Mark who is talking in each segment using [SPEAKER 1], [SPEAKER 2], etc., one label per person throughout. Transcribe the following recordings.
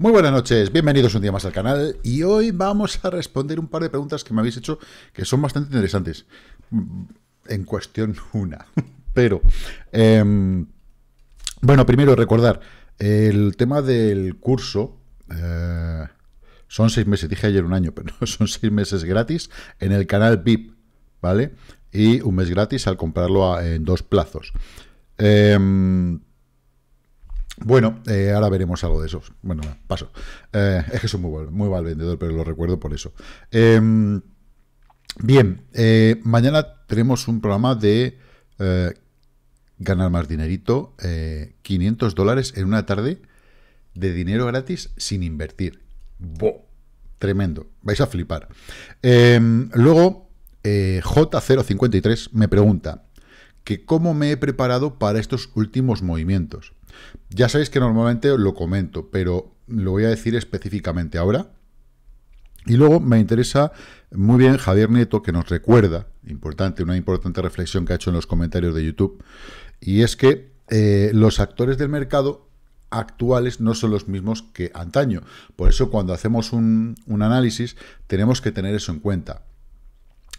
[SPEAKER 1] Muy buenas noches, bienvenidos un día más al canal y hoy vamos a responder un par de preguntas que me habéis hecho que son bastante interesantes. Mm, en cuestión una. Pero, em, bueno, primero recordar, el tema del curso... Eh, son seis meses, dije ayer un año, pero son seis meses gratis en el canal VIP, ¿vale? Y un mes gratis al comprarlo en dos plazos. Em, bueno, eh, ahora veremos algo de esos. Bueno, paso. Eh, es que soy muy, muy mal vendedor, pero lo recuerdo por eso. Em, bien, eh, mañana tenemos un programa de ganar más dinerito, 500 dólares en una tarde de dinero gratis sin invertir. Tremendo, vais a flipar. Em, luego, J053 me pregunta que cómo me he preparado para estos últimos movimientos. Ya sabéis que normalmente lo comento, pero lo voy a decir específicamente ahora. Y luego me interesa muy bien Javier Nieto, que nos recuerda, importante, una importante reflexión que ha hecho en los comentarios de YouTube, y es que eh, los actores del mercado actuales no son los mismos que antaño. Por eso cuando hacemos un análisis tenemos que tener eso en cuenta.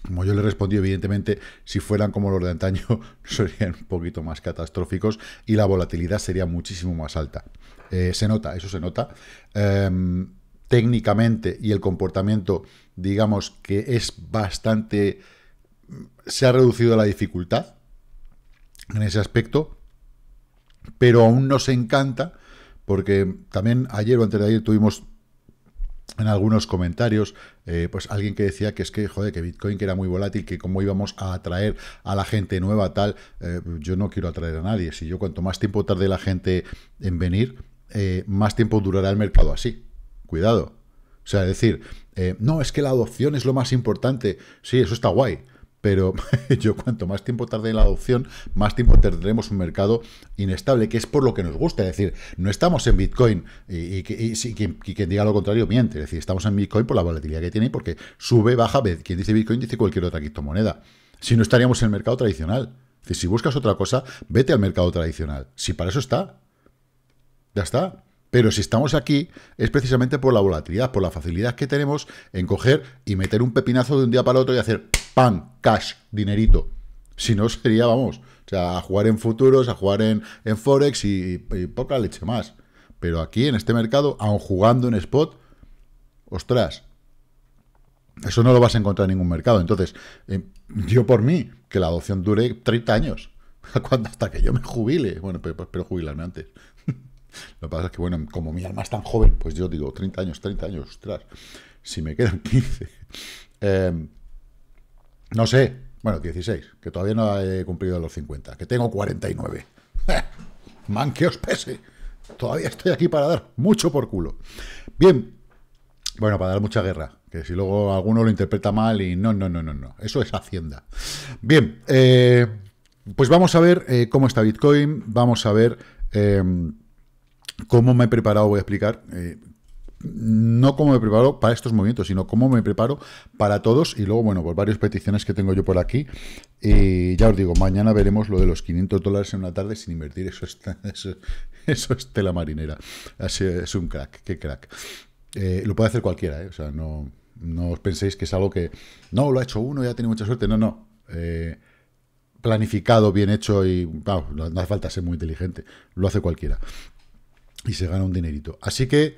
[SPEAKER 1] Como yo le respondí, evidentemente, si fueran como los de antaño, serían un poquito más catastróficos y la volatilidad sería muchísimo más alta. Eh, se nota, eso se nota. Em, técnicamente y el comportamiento, digamos que es bastante... Se ha reducido la dificultad en ese aspecto, pero aún nos encanta, porque también ayer o antes de ayer tuvimos en algunos comentarios, eh, pues alguien que decía que es que, joder, que Bitcoin que era muy volátil, que cómo íbamos a atraer a la gente nueva, tal, eh, yo no quiero atraer a nadie. Si yo cuanto más tiempo tarde la gente en venir, eh, más tiempo durará el mercado así. Cuidado. O sea, decir, no, es que la adopción es lo más importante. Sí, eso está guay pero yo cuanto más tiempo tarde en la adopción, más tiempo tendremos un mercado inestable, que es por lo que nos gusta. Es decir, no estamos en Bitcoin y, quien, diga lo contrario miente. Es decir, estamos en Bitcoin por la volatilidad que tiene y porque sube, baja. Quien dice Bitcoin dice cualquier otra criptomoneda. Si no estaríamos en el mercado tradicional. Es decir, si buscas otra cosa, vete al mercado tradicional. Si para eso está. Ya está. Pero si estamos aquí es precisamente por la volatilidad, por la facilidad que tenemos en coger y meter un pepinazo de un día para otro y hacer pan, cash, dinerito. Si no, sería, vamos, o sea, a jugar en futuros, a jugar en, Forex y, poca leche más. Pero aquí, en este mercado, aun jugando en spot, ostras, eso no lo vas a encontrar en ningún mercado. Entonces, em, yo por mí, que la adopción dure 30 años. Hasta que yo me jubile. Bueno, pues pero, jubilarme antes. Lo que pasa es que, bueno, como mi alma es tan joven, pues yo digo 30 años, 30 años, ostras, si me quedan 15. No sé, bueno, 16, que todavía no he cumplido los 50, que tengo 49. Eh, man, que os pese. Todavía estoy aquí para dar mucho por culo. Bien, bueno, para dar mucha guerra, que si luego alguno lo interpreta mal y no, no, no, no, no. Eso es Hacienda. Bien, eh, pues vamos a ver eh, cómo está Bitcoin, vamos a ver cómo me he preparado, voy a explicar no cómo me preparo para estos movimientos, sino cómo me preparo para todos. Y luego, bueno, por pues varias peticiones que tengo yo por aquí. Y ya os digo, mañana veremos lo de los 500 dólares en una tarde sin invertir. Eso es, eso, es tela marinera. es un crack, qué crack. Eh, lo puede hacer cualquiera, ¿eh? o sea, no, no os penséis que es algo que no lo ha hecho uno y ha tenido mucha suerte. No, no. Eh, planificado, bien hecho y no hace falta ser muy inteligente. Lo hace cualquiera. Y se gana un dinerito. Así que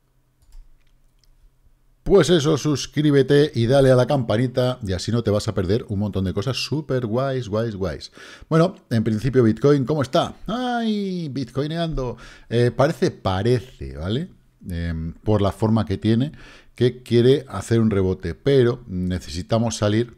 [SPEAKER 1] Pues eso, suscríbete y dale a la campanita y así no te vas a perder un montón de cosas súper guays, guays, guays. Bueno, en principio Bitcoin, ¿cómo está? ¡Ay! Bitcoineando. Eh, parece, parece, ¿vale? Em, por la forma que tiene, que quiere hacer un rebote, pero necesitamos salir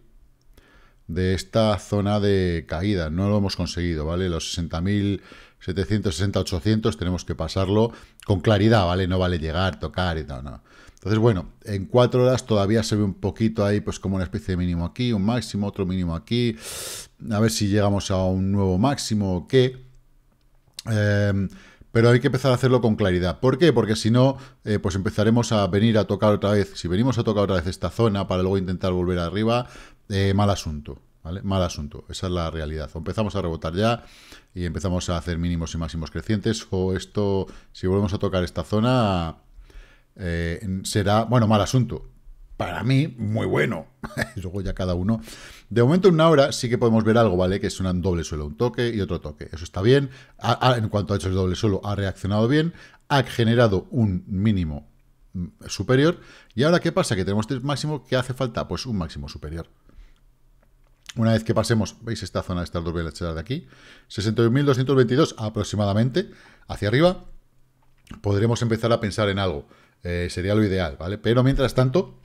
[SPEAKER 1] de esta zona de caída. No lo hemos conseguido, ¿vale? Los 60.000... 760, 800, tenemos que pasarlo con claridad, ¿vale? No vale llegar, tocar y tal, no. Entonces, bueno, en cuatro horas todavía se ve un poquito ahí, pues como una especie de mínimo aquí, un máximo, otro mínimo aquí. A ver si llegamos a un nuevo máximo o qué. Em, pero hay que empezar a hacerlo con claridad. ¿Por qué? Porque si no, eh, pues empezaremos a venir a tocar otra vez. Si venimos a tocar otra vez esta zona para luego intentar volver arriba, eh, mal asunto. ¿Vale? Mal asunto, esa es la realidad. O empezamos a rebotar ya y empezamos a hacer mínimos y máximos crecientes, o esto, si volvemos a tocar esta zona, eh, será, bueno, mal asunto. Para mí, muy bueno. Luego ya cada uno. De momento, en una hora sí que podemos ver algo, ¿vale? Que es un doble suelo, un toque y otro toque. Eso está bien. en cuanto ha hecho el doble suelo, ha reaccionado bien. Ha generado un mínimo mm, superior. ¿Y ahora qué pasa? Que tenemos este máximo que hace falta, pues un máximo superior. Una vez que pasemos, veis esta zona, de estas dos velas de aquí, 61.222 aproximadamente, hacia arriba, podremos empezar a pensar en algo sería lo ideal, ¿vale? Pero mientras tanto...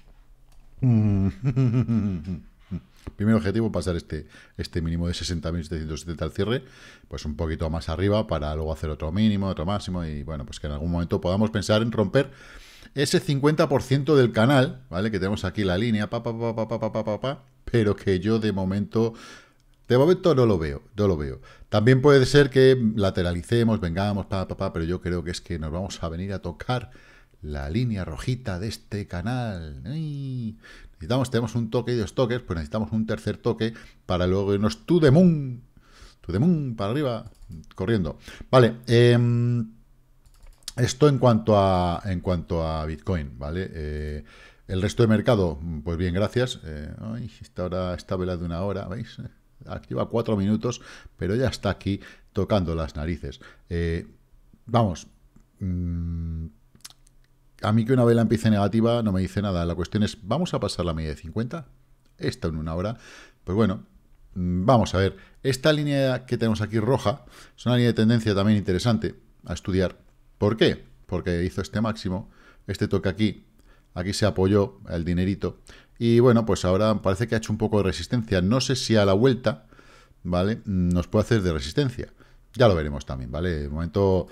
[SPEAKER 1] Primer objetivo, pasar este, este mínimo de 60.770 al cierre, pues un poquito más arriba para luego hacer otro mínimo, otro máximo y bueno, pues que en algún momento podamos pensar en romper ese 50% del canal, ¿vale? Que tenemos aquí la línea, pa, pa, pa, pa, pa, pa, pa, pa, pero que yo de momento... De momento no lo veo, no lo veo. También puede ser que lateralicemos, vengamos, pa, pa, pa, pero yo creo que es que nos vamos a venir a tocar la línea rojita de este canal. Necesitamos, tenemos un toque y dos toques, pues necesitamos un tercer toque para luego irnos to de moon, to the moon, para arriba, corriendo. Vale, em, esto en cuanto a, en cuanto a Bitcoin, ¿vale? Eh, el resto de mercado, pues bien, gracias. Eh, ay, esta hora, vela de una hora, ¿veis? Activa cuatro minutos, pero ya está aquí tocando las narices. Eh, vamos, mm, a mí que una vela empiece negativa no me dice nada. La cuestión es, ¿vamos a pasar la media de 50? Esta en una hora. Pues bueno, mm, vamos a ver. Esta línea que tenemos aquí roja es una línea de tendencia también interesante a estudiar. ¿Por qué? Porque hizo este máximo, este toque aquí, aquí se apoyó el dinerito. Y bueno, pues ahora parece que ha hecho un poco de resistencia. No sé si a la vuelta, ¿vale? Nos puede hacer de resistencia. Ya lo veremos también, ¿vale? De momento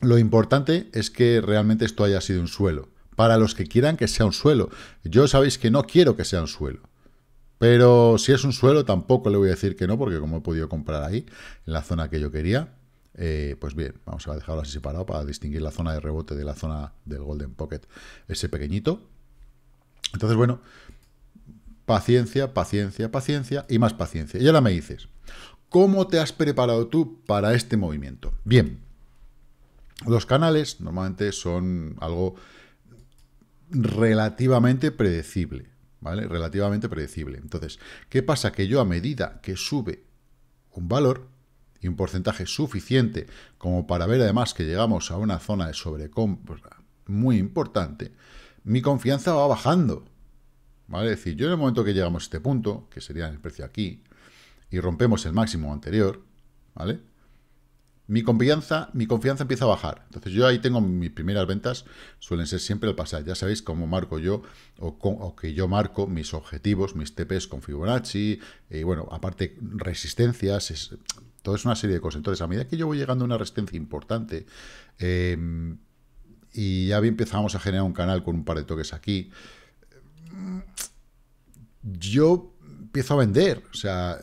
[SPEAKER 1] lo importante es que realmente esto haya sido un suelo. Para los que quieran que sea un suelo. Yo sabéis que no quiero que sea un suelo. Pero si es un suelo, tampoco le voy a decir que no, porque como he podido comprar ahí, en la zona que yo quería, eh, pues bien, vamos a dejarlo así separado para distinguir la zona de rebote de la zona del Golden Pocket, ese pequeñito. Entonces, bueno, paciencia, paciencia, paciencia y más paciencia. Y ahora me dices, ¿cómo te has preparado tú para este movimiento? Bien, los canales normalmente son algo relativamente predecible, ¿vale? Relativamente predecible. Entonces, ¿qué pasa? Que yo a medida que sube un valor y un porcentaje suficiente como para ver además que llegamos a una zona de sobrecompra muy importante, mi confianza va bajando, ¿vale? Es decir, yo en el momento que llegamos a este punto, que sería el precio aquí, y rompemos el máximo anterior, ¿vale? mi confianza, mi confianza empieza a bajar. Entonces yo ahí tengo mis primeras ventas, suelen ser siempre el pasar. Ya sabéis cómo marco yo, o, que yo marco mis objetivos, mis TPs con Fibonacci, y eh, bueno, aparte resistencias, es, todo es una serie de cosas. Entonces a medida que yo voy llegando a una resistencia importante, em, y ya empezamos a generar un canal con un par de toques aquí, yo empiezo a vender, o sea,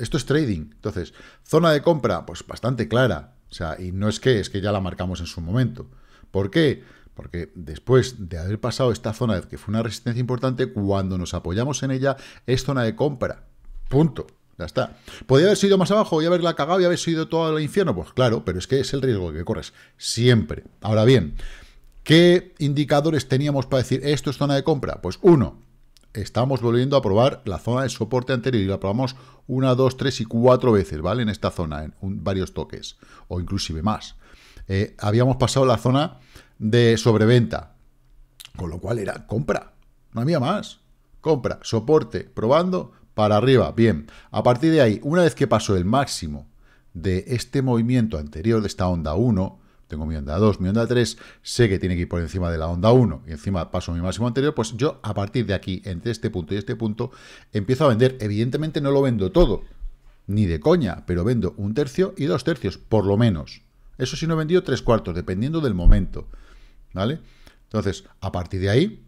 [SPEAKER 1] esto es trading. Entonces, zona de compra, pues bastante clara. O sea, y no es que, es que ya la marcamos en su momento. ¿Por qué? Porque después de haber pasado esta zona, que fue una resistencia importante, cuando nos apoyamos en ella, es zona de compra. Punto. Ya está. ¿Podría haber sido más abajo y haberla cagado y haber sido todo el infierno? Pues claro, pero es que es el riesgo que corres. Siempre. Ahora bien, ¿qué indicadores teníamos para decir esto es zona de compra? Pues uno, estamos volviendo a probar la zona de soporte anterior y la probamos una, dos, tres y cuatro veces, ¿vale? En esta zona, en varios toques, o inclusive más. Eh, habíamos pasado la zona de sobreventa, con lo cual era compra, no había más. Compra, soporte, probando, para arriba, bien. A partir de ahí, una vez que pasó el máximo de este movimiento anterior de esta onda 1, tengo mi onda 2, mi onda 3, sé que tiene que ir por encima de la onda 1 y encima paso mi máximo anterior, pues yo a partir de aquí, entre este punto y este punto, empiezo a vender. Evidentemente no lo vendo todo, ni de coña, pero vendo un tercio y dos tercios, por lo menos. Eso sí no he vendido tres cuartos, dependiendo del momento. ¿Vale? Entonces, a partir de ahí,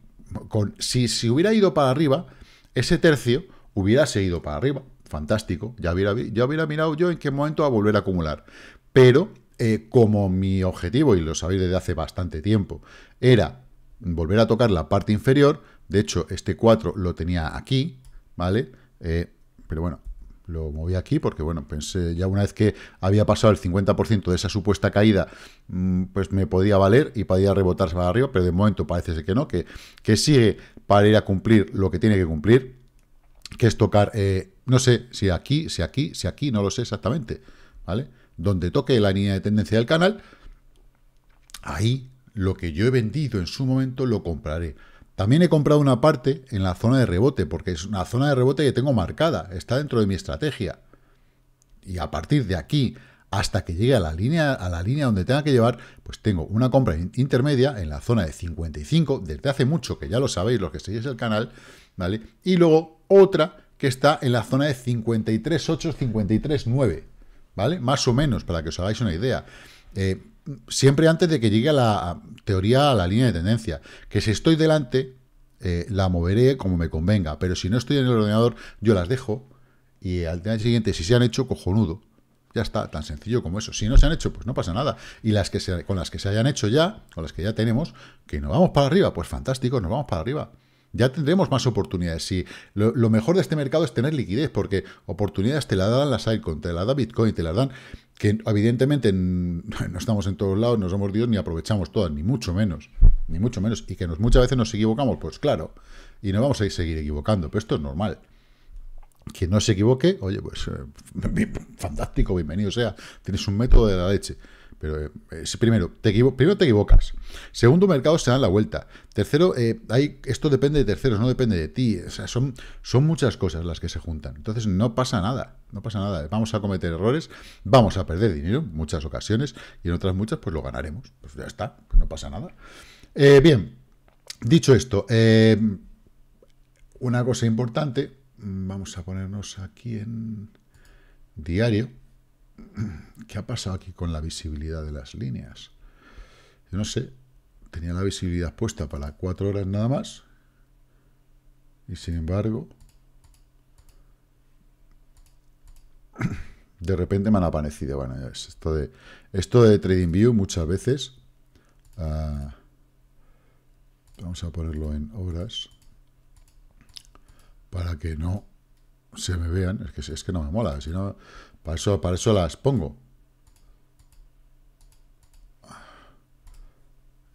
[SPEAKER 1] con, si, hubiera ido para arriba, ese tercio hubiera seguido para arriba. Fantástico. Ya hubiera, ya hubiera mirado yo en qué momento a volver a acumular. Pero eh, como mi objetivo, y lo sabéis desde hace bastante tiempo, era volver a tocar la parte inferior, de hecho este 4 lo tenía aquí, ¿vale? Eh, pero bueno, lo moví aquí porque, bueno, pensé ya una vez que había pasado el 50% de esa supuesta caída, mm, pues me podía valer y podía rebotarse para arriba, pero de momento parece que no, que, que sigue para ir a cumplir lo que tiene que cumplir, que es tocar, eh, no sé si aquí, si aquí, si aquí, no lo sé exactamente, ¿vale? donde toque la línea de tendencia del canal, ahí lo que yo he vendido en su momento lo compraré. También he comprado una parte en la zona de rebote, porque es una zona de rebote que tengo marcada, está dentro de mi estrategia. Y a partir de aquí, hasta que llegue a la línea, a la línea donde tenga que llevar, pues tengo una compra intermedia en la zona de 55, desde hace mucho, que ya lo sabéis los que seguís el canal, ¿vale? Y luego otra que está en la zona de 53.8, 53.9. ¿vale? Más o menos, para que os hagáis una idea. Eh, siempre antes de que llegue a la teoría, a la línea de tendencia. Que si estoy delante, eh, la moveré como me convenga, pero si no estoy en el ordenador, yo las dejo y al día siguiente, si se han hecho, cojonudo. Ya está, tan sencillo como eso. Si no se han hecho, pues no pasa nada. Y las que se, con las que se hayan hecho ya, con las que ya tenemos, que nos vamos para arriba, pues fantástico, nos vamos para arriba ya tendremos más oportunidades. y lo, mejor de este mercado es tener liquidez, porque oportunidades te la dan las Icon, te la da Bitcoin, te la dan que evidentemente no estamos en todos lados, no somos Dios, ni aprovechamos todas, ni mucho menos, ni mucho menos, y que nos, muchas veces nos equivocamos, pues claro, y nos vamos a seguir equivocando, pero esto es normal. Quien no se equivoque, oye, pues eh, fantástico, bienvenido sea, tienes un método de la leche. Pero eh, eh, primero, te primero te equivocas. Segundo, mercado se dan la vuelta. Tercero, eh, esto depende de terceros, no depende de ti. son, muchas cosas las que se juntan. Entonces no pasa nada, no pasa nada. Vamos a cometer errores, vamos a perder dinero en muchas ocasiones y en otras muchas pues lo ganaremos. Pues ya está, pues no pasa nada. bien, dicho esto, una cosa importante, mm, vamos a ponernos aquí en diario. ¿qué ha pasado aquí con la visibilidad de las líneas? Yo no sé, tenía la visibilidad puesta para cuatro horas nada más, y sin embargo, de repente me han aparecido, bueno, es esto de, esto de TradingView muchas veces, ah, vamos a ponerlo en horas, para que no se me vean, es que, es que no me mola, si no, para eso, para las pongo.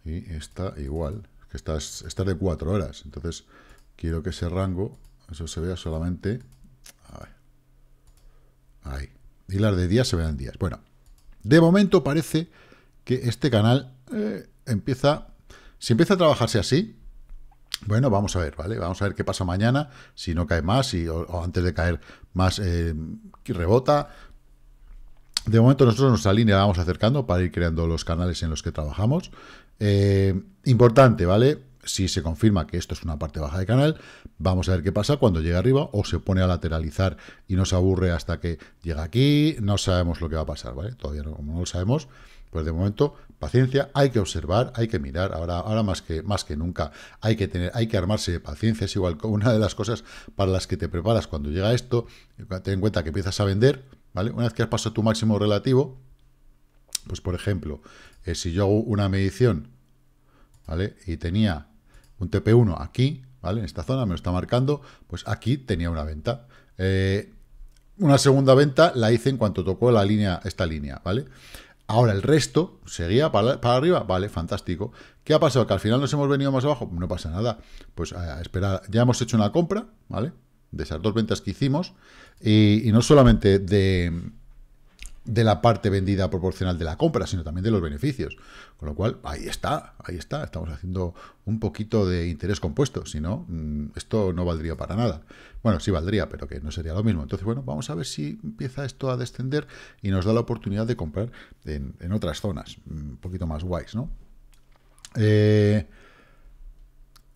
[SPEAKER 1] Y está igual, que Está, de cuatro horas. Entonces, quiero que ese rango, eso se vea solamente... A Ahí. Y las de días se vean días. Bueno, de momento parece que este canal eh, empieza... Si empieza a trabajarse así, bueno, vamos a ver, ¿vale? Vamos a ver qué pasa mañana, si no cae más, y o, antes de caer más eh, rebota. De momento nosotros nuestra línea vamos acercando para ir creando los canales en los que trabajamos. Eh, importante, ¿vale? Si se confirma que esto es una parte baja de canal, vamos a ver qué pasa cuando llega arriba o se pone a lateralizar y nos aburre hasta que llega aquí. No sabemos lo que va a pasar, ¿vale? Todavía no lo sabemos. Pues de momento paciencia, hay que observar, hay que mirar, ahora, ahora más, que, más que nunca hay que tener, hay que armarse de paciencia, es igual una de las cosas para las que te preparas cuando llega esto, eh, ten en cuenta que empiezas a vender, ¿vale? Una vez que has pasado tu máximo relativo, pues por ejemplo, eh, si yo hago una medición, ¿vale? Y tenía un TP1 aquí, ¿vale? En esta zona me lo está marcando, pues aquí tenía una venta. Eh, una segunda venta la hice en cuanto tocó la línea, esta línea, ¿vale? vale Ahora el resto seguía para, arriba, vale, fantástico. ¿Qué ha pasado? ¿Que al final nos hemos venido más abajo? No pasa nada. Pues a eh, esperar, ya hemos hecho una compra, ¿vale? De esas dos ventas que hicimos. y no solamente de, de la parte vendida proporcional de la compra, sino también de los beneficios. Con lo cual, ahí está, ahí está, estamos haciendo un poquito de interés compuesto, si no, mm, esto no valdría para nada. Bueno, sí valdría, pero que no sería lo mismo. Entonces, bueno, vamos a ver si empieza esto a descender y nos da la oportunidad de comprar en, otras zonas, mm, un poquito más guays, ¿no? Eh,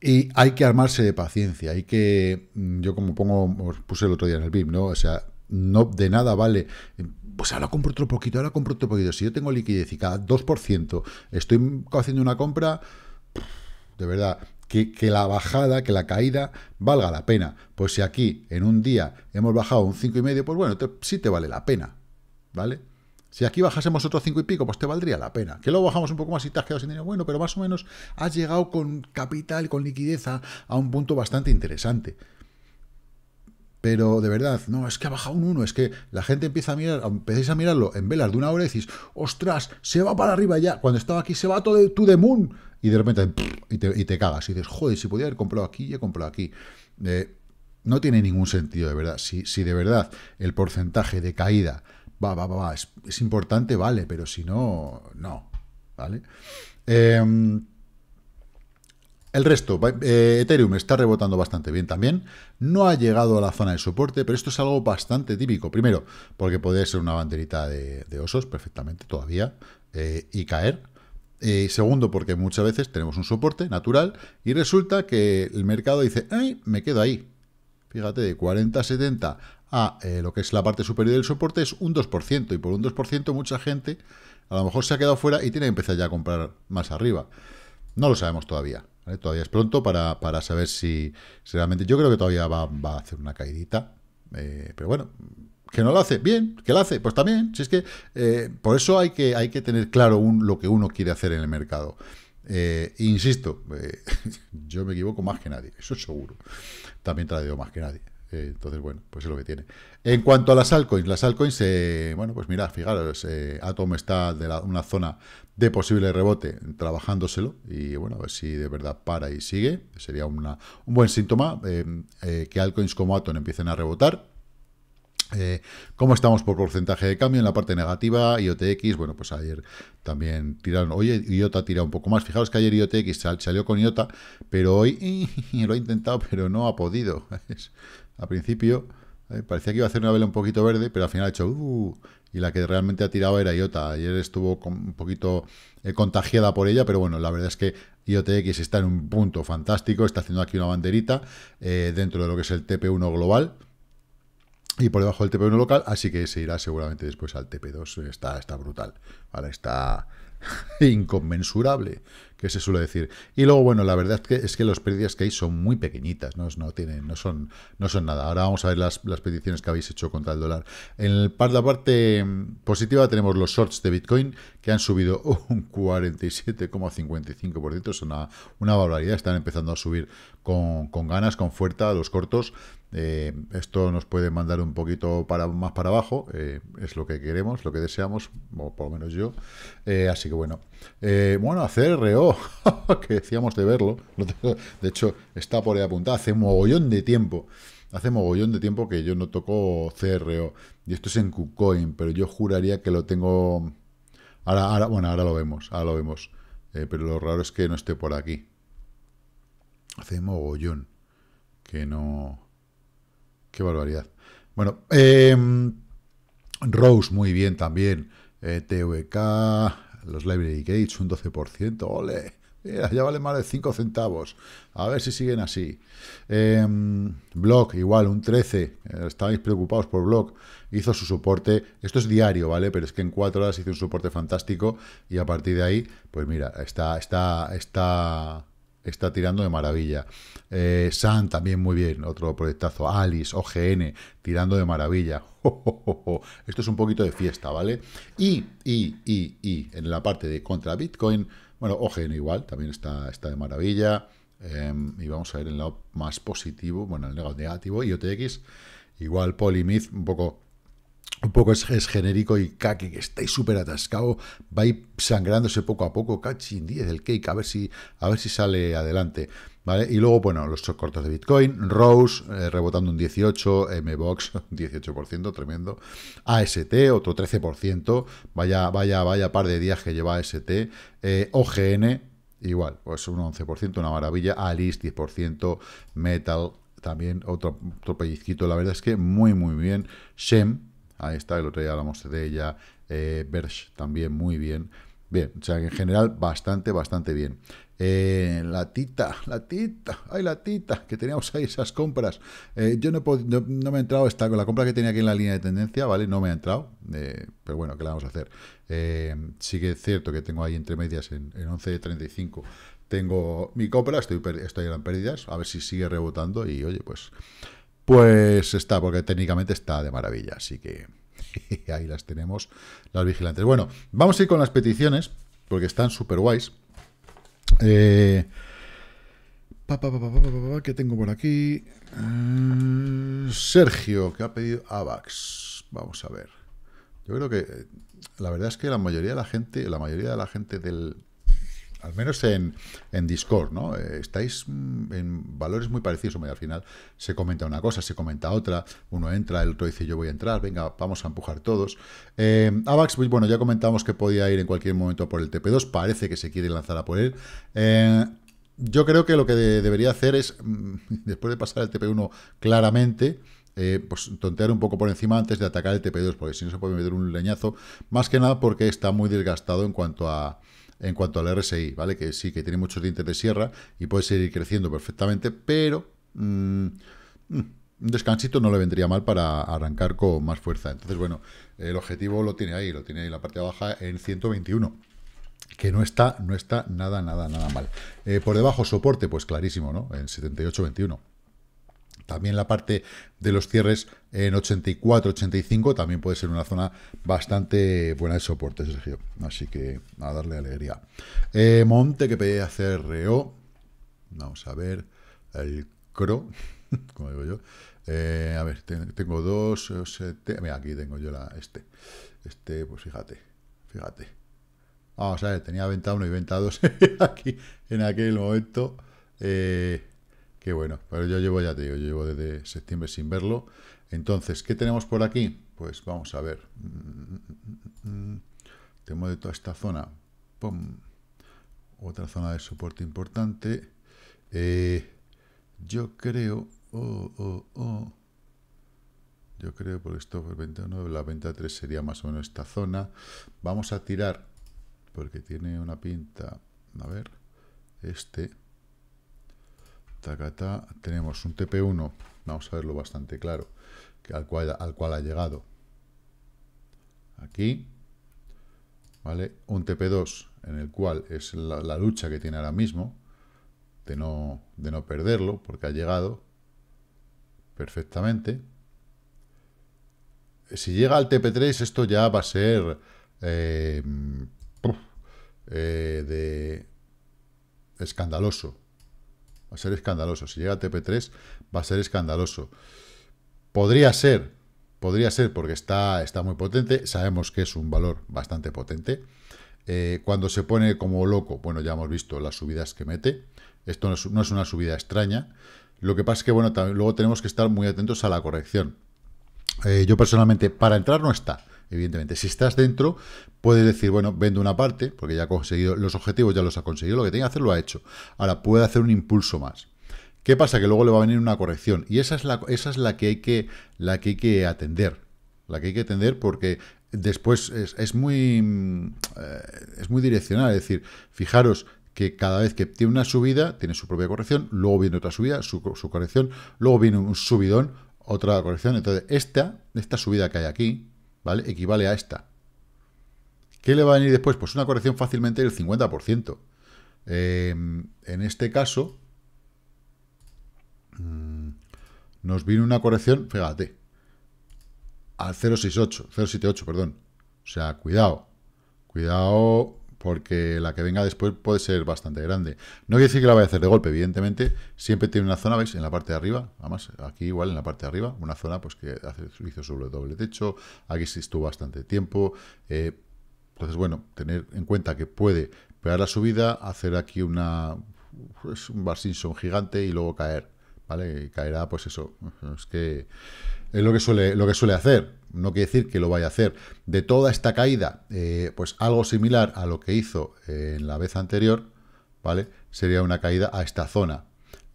[SPEAKER 1] y hay que armarse de paciencia, hay que, mm, yo como pongo, os puse el otro día en el BIM, ¿no? O sea, no de nada vale. Pues ahora compro otro poquito, ahora compro otro poquito. Si yo tengo liquidez y cada 2% estoy haciendo una compra, de verdad, que, la bajada, que la caída valga la pena. Pues si aquí en un día hemos bajado un 5,5, pues bueno, sí te vale la pena, ¿vale? Si aquí bajásemos otro 5 y pico, pues te valdría la pena. Que luego bajamos un poco más y te has quedado sin dinero. Bueno, pero más o menos has llegado con capital, con liquidez a un punto bastante interesante. Pero de verdad, no, es que ha bajado un 1, es que la gente empieza a mirar, empecéis a mirarlo en velas de una hora y decís, ostras, se va para arriba ya, cuando estaba aquí se va todo de moon, y de repente y te, y te, cagas, y dices, joder, si podía haber comprado aquí, ya he comprado aquí. Eh, no tiene ningún sentido, de verdad. Si, si de verdad el porcentaje de caída va, va, va, va es, importante, vale, pero si no, no, ¿vale? Em, el resto, eh, Ethereum está rebotando bastante bien también, no ha llegado a la zona de soporte, pero esto es algo bastante típico. Primero, porque puede ser una banderita de, osos perfectamente todavía eh, y caer. Y eh, segundo, porque muchas veces tenemos un soporte natural y resulta que el mercado dice, ¡ay, me quedo ahí! Fíjate, de 40 70 a lo que es la parte superior del soporte es un 2%, y por un 2% mucha gente a lo mejor se ha quedado fuera y tiene que empezar ya a comprar más arriba. No lo sabemos todavía. Todavía es pronto para, para saber si, realmente... Yo creo que todavía va, va a hacer una caidita, eh, pero bueno, que no lo hace, bien, que lo hace, pues también. Si es que eh, por eso hay que, hay que tener claro lo que uno quiere hacer en el mercado. Eh, insisto, yo me equivoco más que nadie, eso seguro. También traigo más que nadie, eh, entonces, bueno, pues es lo que tiene. En cuanto a las altcoins, las altcoins, eh, bueno, pues mira, fijaros, eh, Atom está de una zona de posible rebote trabajándoselo y bueno, a ver si de verdad para y sigue. Sería una, un buen síntoma eh, que altcoins como Atom empiecen a rebotar. ¿Cómo estamos por porcentaje de cambio en la parte negativa? IOTX, bueno, pues ayer también tiraron, hoy IOTA tira un poco más. Fijaros que ayer IOTX salió con IOTA, pero hoy lo ha intentado, pero no ha podido. Al principio eh, parecía que iba a hacer una vela un poquito verde, pero al final ha hecho... Uh", y la que realmente ha tirado era IOTA. Ayer estuvo con, un poquito eh, contagiada por ella, pero bueno, la verdad es que IOTX está en un punto fantástico. Está haciendo aquí una banderita eh, dentro de lo que es el TP1 global y por debajo del TP1 local, así que se irá seguramente después al TP2. Está, brutal. Está, inconmensurable, que se suele decir. Y luego, bueno, la verdad es que, es que las pérdidas que hay son muy pequeñitas, ¿no? tienen, no, son, no son nada. Ahora vamos a ver las, peticiones que habéis hecho contra el dólar. En la parte positiva tenemos los shorts de Bitcoin, que han subido un 47,55%. Es una, una barbaridad, están empezando a subir con, con ganas, con fuerza los cortos. Eh, esto nos puede mandar un poquito más para abajo, eh, es lo que queremos, lo que deseamos, o por lo menos yo. Eh, así que bueno, bueno, CRO que decíamos de verlo. De hecho, está por ahí apuntado hace mogollón de tiempo. Hace mogollón de tiempo que yo no toco CRO. Y esto es en KuCoin, pero yo juraría que lo tengo... Ahora, ahora bueno, ahora lo vemos, ahora lo vemos. pero lo raro es que no esté por aquí. Hace mogollón que no Qué barbaridad. Bueno, em, Rose muy bien también. Eh, TVK, los Library Gates un 12%. ¡Ole! Mira, ya vale más de 5 centavos. A ver si siguen así. Eh, Block, igual, un 13. Eh, estabais preocupados por Block. Hizo su soporte. Esto es diario, ¿vale? Pero es que en 4 horas hizo un soporte fantástico. Y a partir de ahí, pues mira, está, está, está está tirando de maravilla. Eh, San también muy bien, otro proyectazo. Alice, OGN, tirando de maravilla. Esto es un poquito de fiesta, ¿vale? Y, y, y, y, en la parte de contra Bitcoin, bueno, OGN igual, también está, está de maravilla. Em, y vamos a ver el lado más positivo, bueno, el negativo, y igual Polymith, un poco un poco es, genérico y caque, que estáis súper atascado, va a ir sangrándose poco a poco, cachín 10 el cake, a ver si, a ver si sale adelante. ¿Vale? Y luego, bueno, los cortos de Bitcoin, Rose eh, rebotando un 18, MBOX 18%, tremendo, AST otro 13%, vaya, vaya, vaya par de días que lleva AST, eh, OGN igual, pues un 11%, una maravilla, Alice 10%, Metal también otro, otro pellizquito, la verdad es que muy, muy bien, Shem Ahí está, el otro día hablamos de ella, eh, Bersh también muy bien. Bien, o sea en general bastante, bastante bien. Eh, la tita, la tita, ay la tita, que teníamos ahí esas compras. Eh, yo no, me he entrado esta, con la compra que tenía aquí en la línea de tendencia, ¿vale? No me ha entrado, eh, pero bueno, ¿qué la vamos a hacer? Eh, sí que es cierto que tengo ahí entre medias en, en 11.35, tengo mi compra, estoy, estoy en pérdidas, a ver si sigue rebotando y oye, pues pues está, porque técnicamente está de maravilla, así que ahí las tenemos, las vigilantes. Bueno, vamos a ir con las peticiones, porque están súper guays. ¿Qué tengo por aquí? Eh, Sergio, que ha pedido AVAX. Vamos a ver. Yo creo que eh, la verdad es que la mayoría de la gente, la mayoría de la gente del, al menos en, Discord, ¿no? Eh, estáis mm, en valores muy parecidos, al final se comenta una cosa, se comenta otra, uno entra, el otro dice yo voy a entrar, venga, vamos a empujar todos. Eh, Avax, pues, bueno, ya comentamos que podía ir en cualquier momento por el TP2, parece que se quiere lanzar a por él. Eh, yo creo que lo que debería hacer es, mm, después de pasar el TP1 claramente, pues tontear un poco por encima antes de atacar el TP2, porque si no se puede meter un leñazo, más que nada porque está muy desgastado en cuanto a, en cuanto al RSI, ¿vale? Que sí, que tiene muchos dientes de sierra y puede seguir creciendo perfectamente, pero mm, mm, un descansito no le vendría mal para arrancar con más fuerza. Entonces, bueno, el objetivo lo tiene ahí, lo tiene ahí la parte baja en 121 que no está, no está nada, nada, nada mal. Eh, por debajo, soporte, pues clarísimo, ¿no? En 78 también la parte de los cierres en 84, 85 también puede ser una zona bastante buena de soporte, Sergio. Así que a darle alegría. Eh, Monte que pedía hacer reo. Vamos a ver. El CRO, como digo yo. Eh, a ver, tengo dos. aquí tengo yo la, este. Este, pues fíjate, fíjate. Vamos a ver, tenía venta 1 y venta 2 aquí en aquel momento. Eh, Qué bueno. Pero yo llevo, ya te digo, yo llevo desde septiembre sin verlo. Entonces, ¿qué tenemos por aquí? Pues vamos a ver. Tenemos de toda esta zona. ¡Pum! Otra zona de soporte importante. Eh, yo creo... Oh, oh, oh. Yo creo, por esto, por 21, la venta 3 sería más o menos esta zona. Vamos a tirar, porque tiene una pinta... A ver, este tenemos un TP1, vamos a verlo bastante claro, al cual, al cual ha llegado. Aquí, ¿vale? Un TP2 en el cual es la, lucha que tiene ahora mismo, de no, de no perderlo, porque ha llegado perfectamente. Si llega al TP3, esto ya va a ser eh, eh, de escandaloso. Va a ser escandaloso. Si llega a TP3, va a ser escandaloso. Podría ser, podría ser porque está, está muy potente. Sabemos que es un valor bastante potente. Eh, cuando se pone como loco, bueno, ya hemos visto las subidas que mete. Esto no es, una subida extraña. Lo que pasa es que, bueno, luego tenemos que estar muy atentos a la corrección. Eh, yo personalmente, para entrar no está. Evidentemente, si estás dentro, puedes decir, bueno, vendo una parte, porque ya ha conseguido los objetivos, ya los ha conseguido, lo que tiene que hacer lo ha hecho. Ahora puede hacer un impulso más. ¿Qué pasa? Que luego le va a venir una corrección. Y esa es la, es la que hay que, la que hay que atender. La que hay que atender porque después es, muy eh, es muy direccional. Es decir, fijaros que cada vez que tiene una subida, tiene su propia corrección, luego viene otra subida, su, su corrección, luego viene un subidón, otra corrección. Entonces, esta, esta subida que hay aquí, ¿vale? Equivale a esta. ¿Qué le va a venir después? Pues una corrección fácilmente del 50%. Em, en este caso, mm, nos viene una corrección, fíjate, al 068, 078, perdón. O sea, cuidado, cuidado, porque la que venga después puede ser bastante grande. No quiere decir que la vaya a hacer de golpe, evidentemente, siempre tiene una zona, ¿veis? En la parte de arriba, además, aquí igual en la parte de arriba, una zona pues que hace, servicio sobre el doble techo, aquí sí estuvo bastante tiempo, eh, entonces, bueno, tener en cuenta que puede pegar la subida, hacer aquí una, pues, un Barsinson gigante y luego caer. ¿vale? Y caerá, pues eso, es que es lo que suele, lo que suele hacer, no quiere decir que lo vaya a hacer. De toda esta caída, eh, pues algo similar a lo que hizo eh, en la vez anterior, ¿vale? Sería una caída a esta zona,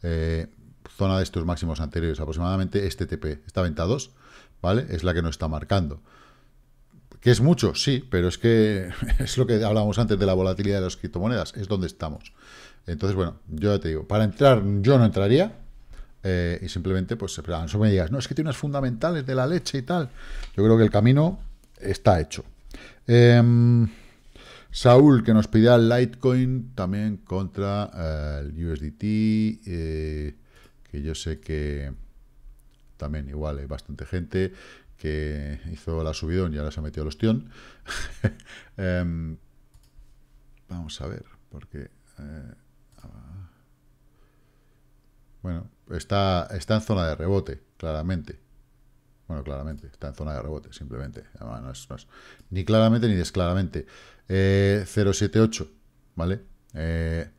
[SPEAKER 1] eh, zona de estos máximos anteriores, aproximadamente este TP, esta venta 2, ¿vale? Es la que nos está marcando. ¿Que es mucho? Sí, pero es que es lo que hablábamos antes de la volatilidad de las criptomonedas, es donde estamos. Entonces, bueno, yo ya te digo, para entrar yo no entraría, eh, y simplemente pues esperaban. Eso me digas, no, es que tiene unas fundamentales de la leche y tal. Yo creo que el camino está hecho. Em, Saúl, que nos al Litecoin también contra eh, el USDT, eh, que yo sé que también igual hay bastante gente que hizo la subidón y ahora se ha metido al ostión. Em, vamos a ver, porque está, en zona de rebote, claramente. Bueno, claramente, está en zona de rebote, simplemente. ni claramente ni desclaramente. 078, eh, ¿vale? Eh,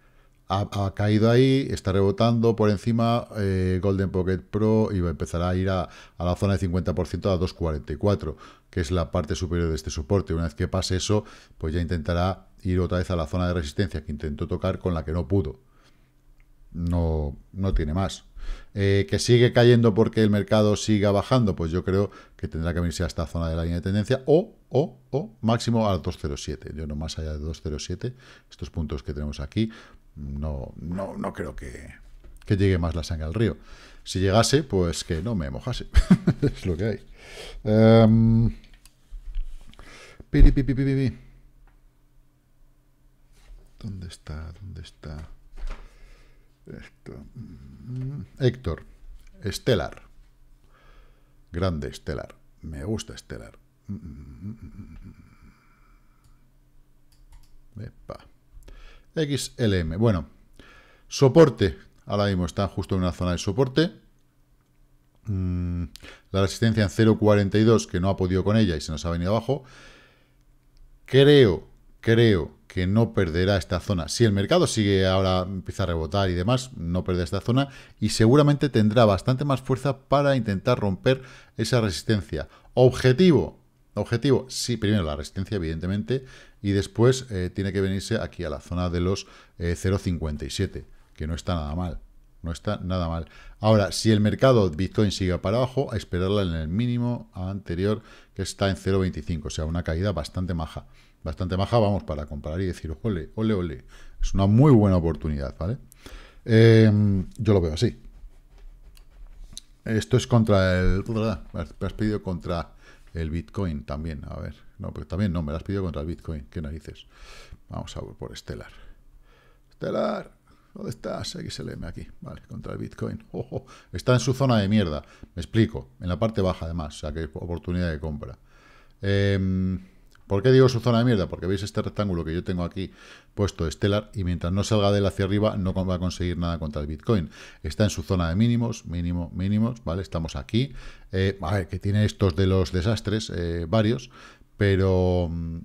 [SPEAKER 1] ha, caído ahí, está rebotando por encima eh, Golden Pocket Pro y empezará a ir a, a la zona de 50% a 2.44, que es la parte superior de este soporte. Una vez que pase eso, pues ya intentará ir otra vez a la zona de resistencia que intentó tocar con la que no pudo no, no tiene más. Eh, que sigue cayendo porque el mercado siga bajando, pues yo creo que tendrá que venirse a esta zona de la línea de tendencia o, o, o máximo al 207. Yo no más allá de 207, estos puntos que tenemos aquí, no, no, creo que, que llegue más la sangre al río. Si llegase, pues que no me mojase. es lo que hay. Em, ¿Dónde está? ¿Dónde está? Esto. Héctor, Estelar. Grande estelar. Me gusta estelar. XLM. Bueno, soporte. Ahora mismo está justo en una zona de soporte. Mm, la resistencia en 0.42, que no ha podido con ella y se nos ha venido abajo. Creo creo que no perderá esta zona. Si el mercado sigue ahora, empieza a rebotar y demás, no perderá esta zona y seguramente tendrá bastante más fuerza para intentar romper esa resistencia. Objetivo, objetivo, sí, primero la resistencia, evidentemente, y después eh, tiene que venirse aquí a la zona de los 0.57, eh, que no está nada mal. No está nada mal. Ahora, si el mercado Bitcoin sigue para abajo, a esperarla en el mínimo anterior, que está en 0.25, o sea, una caída bastante maja bastante baja, vamos, para comprar y decir, ole, ole, ole. Es una muy buena oportunidad, ¿vale? Eh, yo lo veo así. Esto es contra el... Me has pedido contra el Bitcoin también, a ver. No, pero también no, me lo has pedido contra el Bitcoin. ¿Qué narices? Vamos a por Stellar. estelar ¿dónde estás? XLM aquí. Vale, contra el Bitcoin. ojo Está en su zona de mierda. Me explico. En la parte baja, además. O sea, que hay oportunidad de compra. Eh, ¿Por qué digo su zona de mierda? Porque veis este rectángulo que yo tengo aquí puesto Stellar y mientras no salga de él hacia arriba no va a conseguir nada contra el Bitcoin. Está en su zona de mínimos, mínimo, mínimos, ¿vale? Estamos aquí. Eh, a ver, que tiene estos de los desastres, eh, varios, pero mm,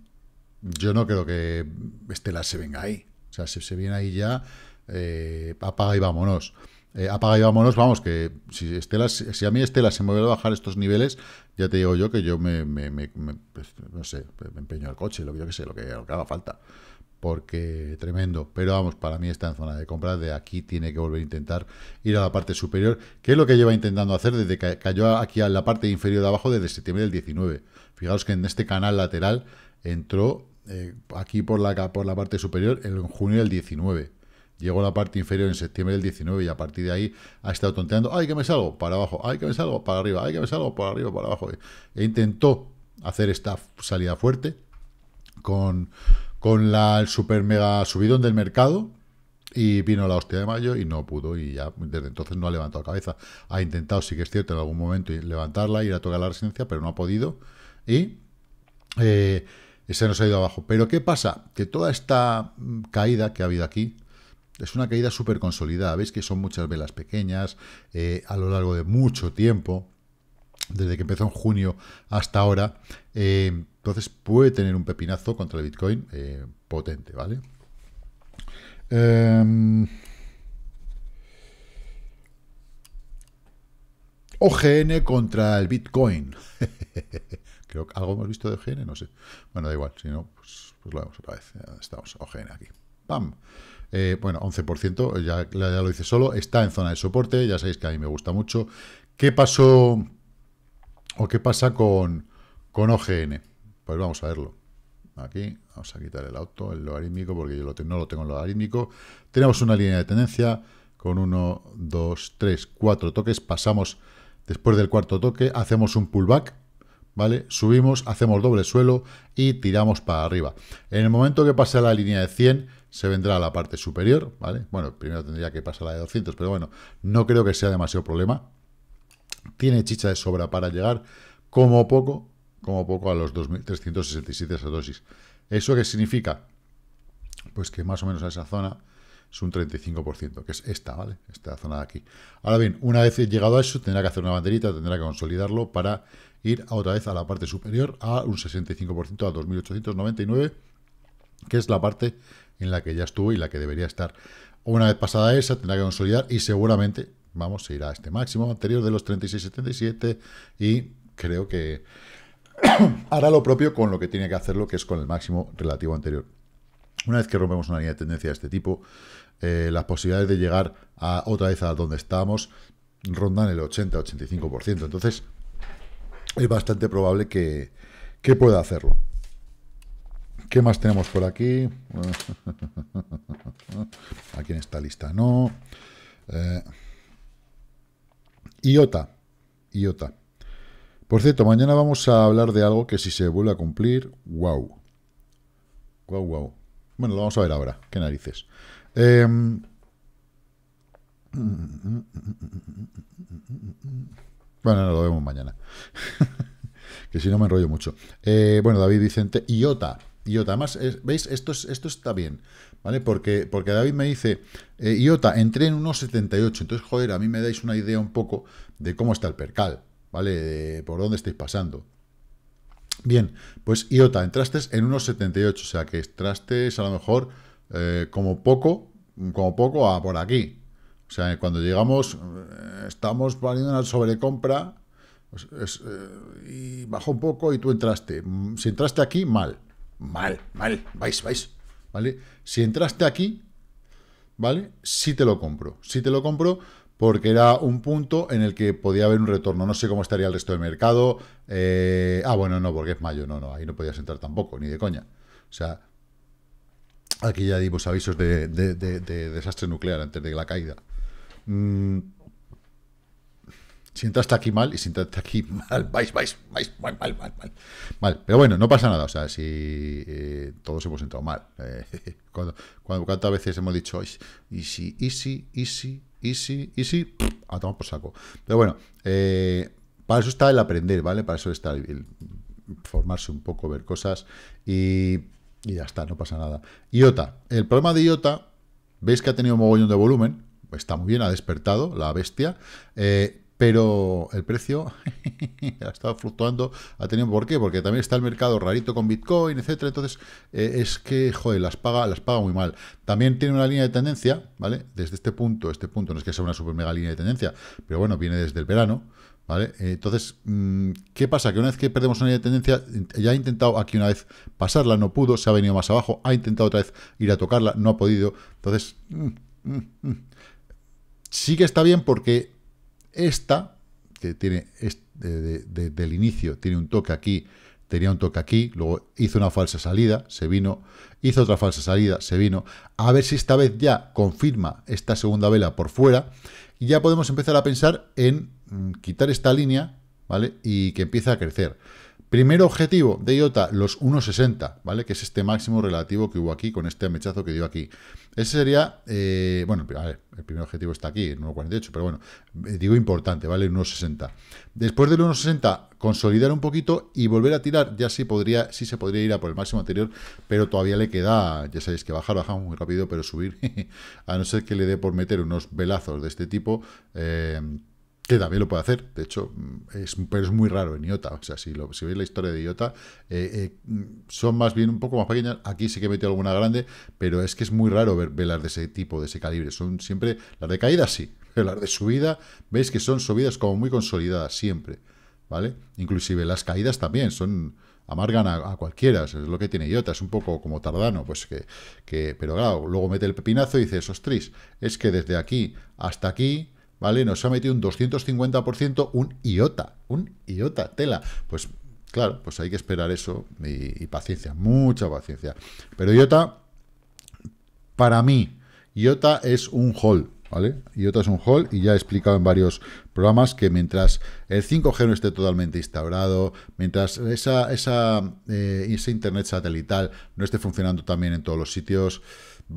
[SPEAKER 1] yo no creo que Stellar se venga ahí. O sea, si se viene ahí ya, eh, apaga y vámonos. Eh, apaga y vámonos, vamos, que si, Estela, si a mí Estela se me a bajar estos niveles, ya te digo yo que yo me, pues, empeño al coche, lo que que sé, lo que, lo haga falta. Porque tremendo. Pero vamos, para mí está en zona de compra. De aquí tiene que volver a intentar ir a la parte superior, que es lo que lleva intentando hacer desde que cayó aquí a la parte inferior de abajo desde septiembre del 19. Fijaos que en este canal lateral entró eh, aquí por la, por la parte superior en junio del 19. Llegó a la parte inferior en septiembre del 19 y a partir de ahí ha estado tonteando. ¡Ay, que me salgo! Para abajo. ¡Ay, que me salgo! Para arriba. ¡Ay, que me salgo! Para arriba, para abajo. E intentó hacer esta salida fuerte con, la, el super mega subidón del mercado. Y vino la hostia de mayo y no pudo y ya desde entonces no ha levantado cabeza. Ha intentado, sí que es cierto, en algún momento levantarla, ir a tocar la residencia pero no ha podido. Y eh, se nos ha ido abajo. Pero ¿qué pasa? Que toda esta mm, caída que ha habido aquí, es una caída súper consolidada. Veis que son muchas velas pequeñas eh, a lo largo de mucho tiempo, desde que empezó en junio hasta ahora. Eh, entonces puede tener un pepinazo contra el Bitcoin eh, potente, ¿vale? Em, OGN contra el Bitcoin. Creo que algo hemos visto de OGN, no sé. Bueno, da igual, si no, pues, pues lo vemos otra vez. Estamos, OGN aquí. Eh, bueno, 11%, ya, lo hice solo. Está en zona de soporte, ya sabéis que a mí me gusta mucho. ¿Qué pasó o qué pasa con, con OGN? Pues vamos a verlo. Aquí, vamos a quitar el auto, el logarítmico, porque yo no lo tengo en logarítmico. Tenemos una línea de tendencia con 1, 2, 3, 4 toques. Pasamos después del cuarto toque, hacemos un pullback ¿vale? Subimos, hacemos doble suelo y tiramos para arriba. En el momento que pase a la línea de 100, se vendrá a la parte superior, ¿vale? Bueno, primero tendría que pasar la de 200, pero bueno, no creo que sea demasiado problema. Tiene chicha de sobra para llegar como poco, como poco a los 2.367 satoshis. ¿Eso qué significa? Pues que más o menos a esa zona es un 35%, que es esta, ¿vale? Esta zona de aquí. Ahora bien, una vez llegado a eso, tendrá que hacer una banderita, tendrá que consolidarlo para ir otra vez a la parte superior, a un 65%, a 2.899, que es la parte en la que ya estuvo y la que debería estar. Una vez pasada esa, tendrá que consolidar y seguramente, vamos, a ir a este máximo anterior de los 36.77 y creo que hará lo propio con lo que tiene que hacerlo, que es con el máximo relativo anterior. Una vez que rompemos una línea de tendencia de este tipo, eh, las posibilidades de llegar a otra vez a donde estábamos rondan el 80-85%. Entonces, es bastante probable que, pueda hacerlo. ¿Qué más tenemos por aquí? aquí en esta lista no. Eh, IOTA. IOTA. Por cierto, mañana vamos a hablar de algo que si se vuelve a cumplir, wow. Wow, wow. Bueno, lo vamos a ver ahora. Qué narices. Em, bueno, no, lo vemos mañana. que si no me enrollo mucho. Eh, bueno, David Vicente, IOTA. IOTA, además, ¿veis? Esto, esto está bien, ¿vale? Porque, porque David me dice, eh, IOTA, entré en 1.78, entonces, joder, a mí me dais una idea un poco de cómo está el percal, ¿vale? por dónde estáis pasando. Bien, pues IOTA entraste en unos 78, o sea que entraste a lo mejor eh, como poco, como poco a por aquí. O sea, cuando llegamos, eh, estamos poniendo una sobrecompra pues, eh, y bajó un poco y tú entraste. Mm, si entraste aquí, mal, mal, mal, vais, vais, ¿vale? Si entraste aquí, ¿vale? si te lo compro, sí te lo compro porque era un punto en el que podía haber un retorno. No sé cómo estaría el resto del mercado. Eh, ah, bueno, no, porque es mayo. No, no, ahí no podías entrar tampoco, ni de coña. O sea, aquí ya dimos avisos de, desastre nuclear antes de la caída. Mm. Si entraste aquí mal y si entraste aquí mal, vais, vais, vais, mal, mal, mal, mal. pero bueno, no pasa nada. O sea, si eh, todos hemos entrado mal. Eh, cuando, ¿Cuántas veces hemos dicho, y easy, easy. Easy, easy, a tomar por saco. Pero bueno, eh, para eso está el aprender, ¿vale? Para eso está el, formarse un poco, ver cosas y, y, ya está, no pasa nada. IOTA, el problema de IOTA, veis que ha tenido un mogollón de volumen, está muy bien, ha despertado la bestia, eh, pero el precio ha estado fluctuando, ha tenido por qué, porque también está el mercado rarito con Bitcoin, etcétera, entonces eh, es que, joder, las paga, las paga muy mal. También tiene una línea de tendencia, ¿vale? Desde este punto, este punto, no es que sea una super mega línea de tendencia, pero bueno, viene desde el verano, ¿vale? Eh, entonces, mm, ¿qué pasa? Que una vez que perdemos una línea de tendencia, ya ha intentado aquí una vez pasarla, no pudo, se ha venido más abajo, ha intentado otra vez ir a tocarla, no ha podido, entonces... Mm, mm, sí que está bien porque esta, que tiene desde de, del inicio, tiene un toque aquí, tenía un toque aquí, luego hizo una falsa salida, se vino, hizo otra falsa salida, se vino. A ver si esta vez ya confirma esta segunda vela por fuera y ya podemos empezar a pensar en mm, quitar esta línea, ¿vale? Y que empiece a crecer. Primer objetivo de IOTA, los 1.60, ¿vale? Que es este máximo relativo que hubo aquí con este mechazo que dio aquí. Ese sería, eh, bueno, el primer objetivo está aquí, el 1.48, pero bueno, eh, digo importante, ¿vale? 1.60. Después del 1.60, consolidar un poquito y volver a tirar, ya sí podría, sí se podría ir a por el máximo anterior, pero todavía le queda, ya sabéis que bajar, bajar muy rápido, pero subir, a no ser que le dé por meter unos velazos de este tipo, eh, este también lo puede hacer, de hecho, mm, es, pero es muy raro en IOTA, o sea, si, lo, si veis la historia de IOTA, eh, eh, mm, son más bien un poco más pequeñas, aquí sí que he alguna grande, pero es que es muy raro ver velas de ese tipo, de ese calibre, son siempre, las de caída sí, pero las de subida, veis que son subidas como muy consolidadas, siempre, ¿vale? Inclusive las caídas también, son amargan a, cualquiera, es lo que tiene Iota, es un poco como Tardano, pues que, que pero claro, luego mete el pepinazo y dice, esos es que desde aquí hasta aquí ¿vale? Nos ha metido un 250%, un iota, un iota, tela. Pues claro, pues hay que esperar eso y, paciencia, mucha paciencia. Pero iota, para mí, iota es un hall, ¿vale? IOTA es un hall y ya he explicado en varios programas que mientras el 5G no esté totalmente instaurado, mientras esa, esa, eh, ese internet satelital no esté funcionando también en todos los sitios,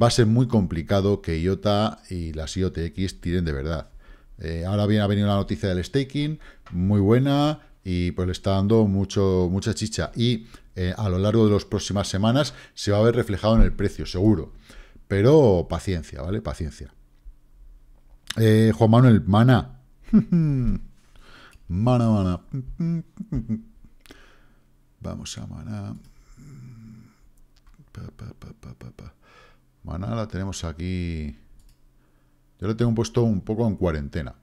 [SPEAKER 1] va a ser muy complicado que IOTA y las IoTX tiren de verdad. Eh, ahora bien, ha venido la noticia del staking, muy buena, y pues le está dando mucho, mucha chicha. Y eh, a lo largo de las próximas semanas se va a ver reflejado en el precio, seguro. Pero paciencia, ¿vale? Paciencia. Eh, Juan Manuel, mana. mana, mana. Vamos a mana. Mana la tenemos aquí pero lo tengo puesto un poco en cuarentena.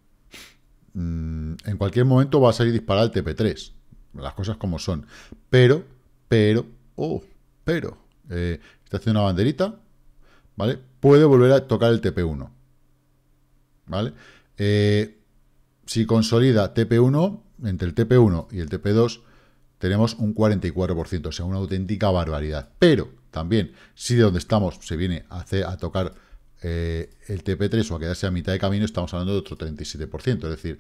[SPEAKER 1] Mm, en cualquier momento va a salir disparado el TP3. Las cosas como son. Pero, pero, oh, pero. Eh, está haciendo una banderita, ¿vale? Puede volver a tocar el TP1. ¿Vale? Eh, si consolida TP1, entre el TP1 y el TP2 tenemos un 44%, o sea, una auténtica barbaridad. Pero también, si de donde estamos se viene a tocar eh, el TP3 o a quedarse a mitad de camino, estamos hablando de otro 37%. Es decir,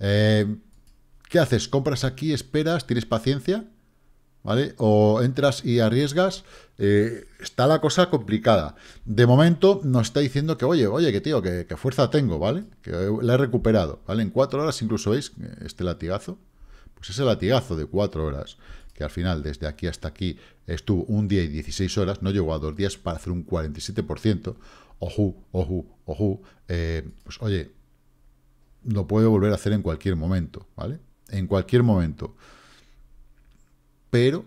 [SPEAKER 1] eh, ¿qué haces? ¿Compras aquí, esperas, tienes paciencia? ¿Vale? O entras y arriesgas. Eh, está la cosa complicada. De momento nos está diciendo que, oye, oye, que tío, que, que fuerza tengo, ¿vale? Que la he recuperado, ¿vale? En cuatro horas incluso veis este latigazo. Pues ese latigazo de cuatro horas que al final desde aquí hasta aquí estuvo un día y 16 horas, no llegó a dos días para hacer un 47%. Ojo, ojo, ojo, eh, pues oye, lo puedo volver a hacer en cualquier momento, ¿vale? En cualquier momento. Pero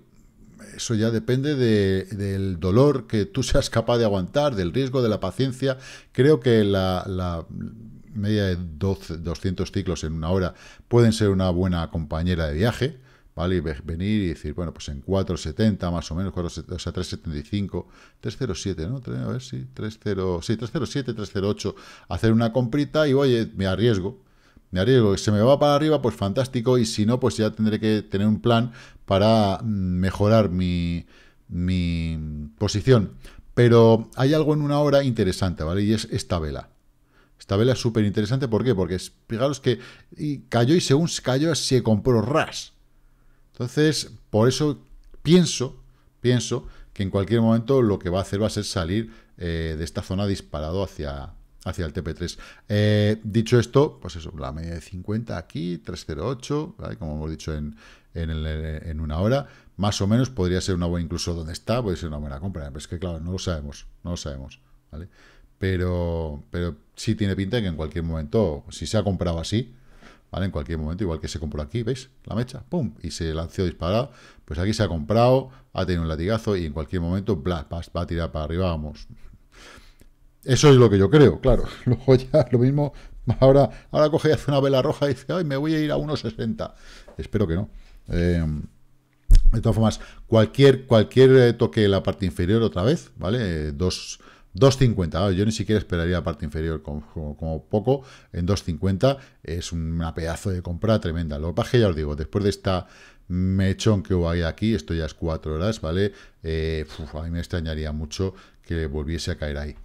[SPEAKER 1] eso ya depende del dolor que tú seas capaz de aguantar, del riesgo, de la paciencia. Creo que la, media de 12, 200 ciclos en una hora pueden ser una buena compañera de viaje. ¿vale? Y venir y decir, bueno, pues en 4.70 más o menos, o sea, 3.75, 3.07, ¿no? a ver si, 3.07, 3.08, hacer una comprita y, oye, me arriesgo, me arriesgo, se me va para arriba, pues fantástico, y si no, pues ya tendré que tener un plan para mm, mejorar mi, mi posición. Pero hay algo en una hora interesante, ¿vale? Y es esta vela. Esta vela es súper interesante, ¿por qué? Porque fijaros que cayó y según cayó se compró ras. Entonces, por eso pienso, pienso que en cualquier momento lo que va a hacer va a ser salir eh, de esta zona disparado hacia, hacia el TP3. Eh, dicho esto, pues eso, la media de 50 aquí, 308, como hemos dicho en, en, una hora, más o menos podría ser una buena, incluso donde está, puede ser una buena compra, pero es que claro, no lo sabemos, no lo sabemos, ¿vale? Pero, pero sí tiene pinta que en cualquier momento, si se ha comprado así, ¿vale? En cualquier momento, igual que se compró aquí, ¿veis? La mecha, ¡pum! Y se lanzó disparado, pues aquí se ha comprado, ha tenido un latigazo y en cualquier momento, bla, va a tirar para arriba, vamos. Eso es lo que yo creo, claro. Luego ya lo mismo, ahora, ahora coge y hace una vela roja y dice, ay, me voy a ir a 1,60. Espero que no. Em, de todas formas, cualquier, cualquier eh, toque en la parte inferior otra vez, ¿vale? Eh, dos 2.50, yo ni siquiera esperaría la parte inferior como, poco, en 2.50 es una pedazo de compra tremenda. Lo que pasa que ya os digo, después de esta mechón que hubo ahí aquí, esto ya es 4 horas, ¿vale? Eh, a mí me extrañaría mucho que volviese a caer ahí,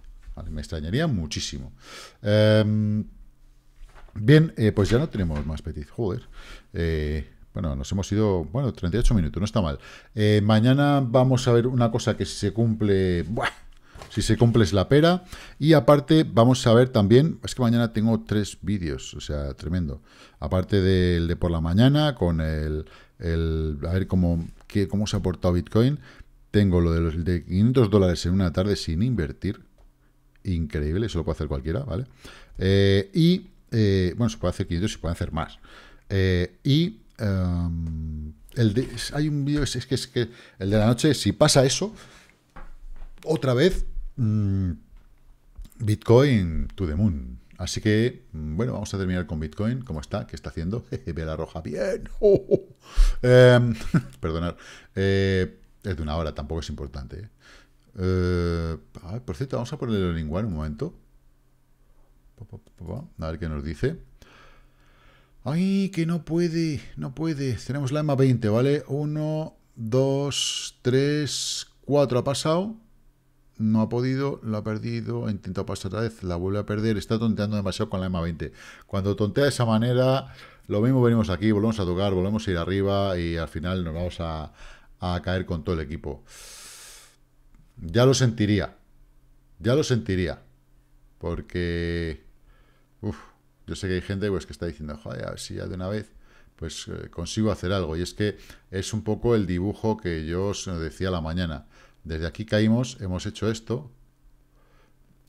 [SPEAKER 1] Me extrañaría muchísimo. Em, bien, eh, pues ya no tenemos más petit, joder. Eh, bueno, nos hemos ido, bueno, 38 minutos, no está mal. mañana vamos a ver una cosa que si se cumple... Buah, si se cumple es la pera. Y aparte, vamos a ver también, es que mañana tengo tres vídeos, o sea, tremendo. Aparte del de por la mañana, con el, a ver cómo, qué, cómo se ha portado Bitcoin, tengo lo de los de 500 dólares en una tarde sin invertir. Increíble, eso lo puede hacer cualquiera, ¿vale? Eh, y, eh, bueno, se puede hacer 500 y se puede hacer más. Eh, y... Em, el de, hay un vídeo, es, que, es que el de la noche, si pasa eso, otra vez, Mm, Bitcoin to the moon. Así que, mm, bueno, vamos a terminar con Bitcoin, ¿Cómo está, ¿Qué está haciendo, vela roja, bien, oh, oh, oh. em, perdonad, eh, es de una hora, tampoco es importante. ¿eh? Eh, por cierto, vamos a ponerle el lingual un momento, a ver qué nos dice. Ay, que no puede, no puede, tenemos la EMA 20, ¿vale? 1, 2, 3, 4 ha pasado, no ha podido, lo ha perdido, ha intentado pasar otra vez, la vuelve a perder, está tonteando demasiado con la M20. Cuando tontea de esa manera, lo mismo venimos aquí, volvemos a tocar, volvemos a ir arriba y al final nos vamos a, caer con todo el equipo. Ya lo sentiría, ya lo sentiría, porque yo sé que hay gente pues, que está diciendo, joder, a ver si ya de una vez pues eh, consigo hacer algo. Y es que es un poco el dibujo que yo os decía la mañana. Desde aquí caímos, hemos hecho esto,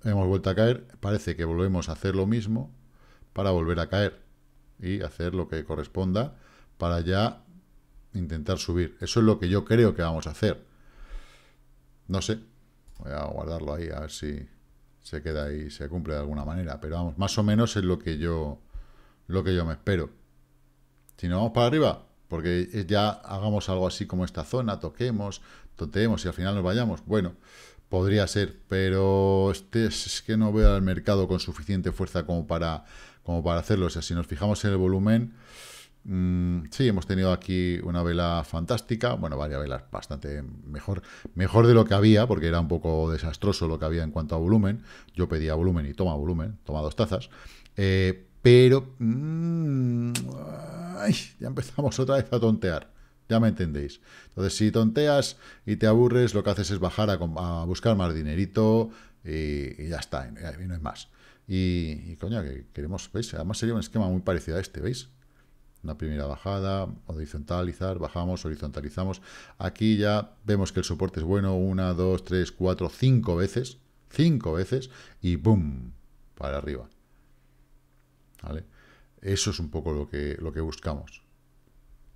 [SPEAKER 1] hemos vuelto a caer, parece que volvemos a hacer lo mismo para volver a caer y hacer lo que corresponda para ya intentar subir. Eso es lo que yo creo que vamos a hacer. No sé, voy a guardarlo ahí a ver si se queda ahí, se cumple de alguna manera, pero vamos, más o menos es lo que yo lo que yo me espero. Si no vamos para arriba, porque ya hagamos algo así como esta zona, toquemos, ¿Tonteemos y al final nos vayamos. Bueno, podría ser, pero este es que no veo al mercado con suficiente fuerza como para, como para hacerlo. O sea, si nos fijamos en el volumen, mm, sí, hemos tenido aquí una vela fantástica, bueno, varias velas bastante mejor, mejor de lo que había, porque era un poco desastroso lo que había en cuanto a volumen. Yo pedía volumen y toma volumen, toma dos tazas. Eh, pero mm, ya empezamos otra vez a tontear. Ya me entendéis. Entonces, si tonteas y te aburres, lo que haces es bajar a, buscar más dinerito y, ya está, y, no hay más. Y, coña, que queremos, ¿veis? Además sería un esquema muy parecido a este, ¿veis? Una primera bajada, horizontalizar, bajamos, horizontalizamos. Aquí ya vemos que el soporte es bueno una, dos, tres, cuatro, cinco veces. Cinco veces y ¡boom! Para arriba. ¿Vale? Eso es un poco lo que, lo que buscamos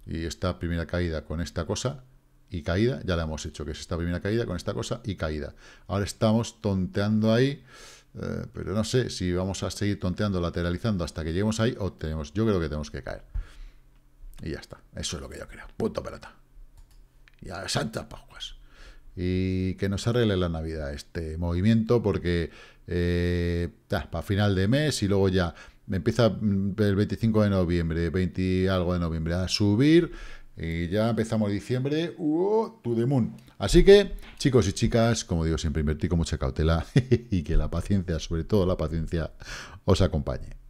[SPEAKER 1] y esta primera caída con esta cosa y caída, ya la hemos hecho, que es esta primera caída con esta cosa y caída. Ahora estamos tonteando ahí, eh, pero no sé si vamos a seguir tonteando, lateralizando hasta que lleguemos ahí o tenemos, yo creo que tenemos que caer. Y ya está, eso es lo que yo creo, punto pelota. Y a Santa Pascuas. Y que nos arregle la Navidad este movimiento porque eh, para final de mes y luego ya empieza mm, el 25 de noviembre, 20 algo de noviembre, a subir y ya empezamos diciembre, uh, to the moon. Así que, chicos y chicas, como digo, siempre invertir con mucha cautela y que la paciencia, sobre todo la paciencia, os acompañe.